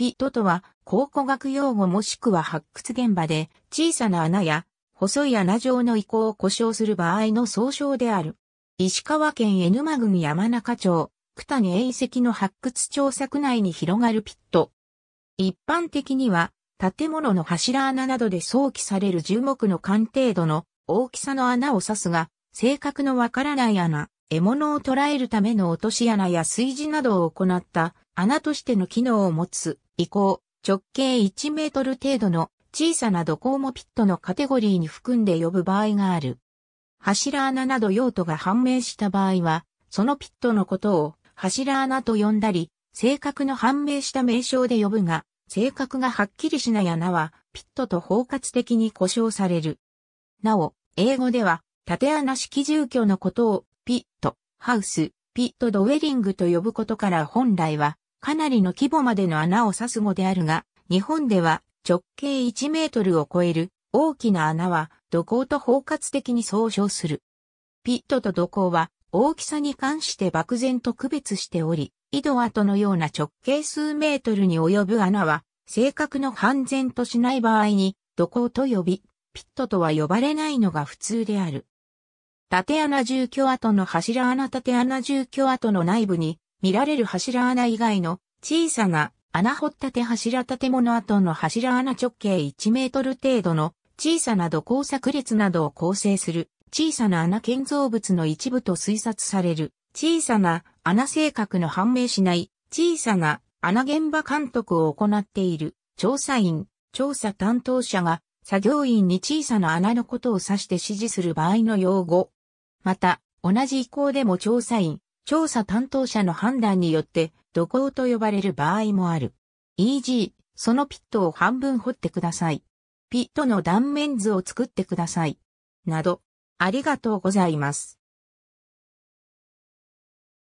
ピットとは考古学用語もしくは発掘現場で小さな穴や細い穴状の遺構を故障する場合の総称である。石川県江沼郡山中町、九谷遺石の発掘調査区内に広がるピット。一般的には建物の柱穴などで想起される樹木の間程度の大きさの穴を指すが、性格のわからない穴、獲物を捕らえるための落とし穴や炊事などを行った穴としての機能を持つ、以降、直径1メートル程度の小さな土工もピットのカテゴリーに含んで呼ぶ場合がある。柱穴など用途が判明した場合は、そのピットのことを柱穴と呼んだり、性格の判明した名称で呼ぶが、性格がはっきりしない穴は、ピットと包括的に呼称される。なお、英語では、縦穴式住居のことを、ピット、ハウス、ピットドウェリングと呼ぶことから本来は、かなりの規模までの穴を指す語であるが、日本では直径1メートルを超える大きな穴は土坑と包括的に総称する。ピットと土坑は大きさに関して漠然と区別しており、井戸跡のような直径数メートルに及ぶ穴は、正確の判然としない場合に土坑と呼び、ピットとは呼ばれないのが普通である。縦穴住居跡の柱穴縦穴住居跡の内部に見られる柱穴以外の小さな穴掘ったて柱建物跡の柱穴直径1メートル程度の小さな土工作列などを構成する小さな穴建造物の一部と推察される小さな穴性格の判明しない小さな穴現場監督を行っている調査員、調査担当者が作業員に小さな穴のことを指して指示する場合の用語。また、同じ意向でも調査員、調査担当者の判断によって土工と呼ばれる場合もある。e.g. そのピットを半分掘ってください。ピットの断面図を作ってください。など、ありがとうございます。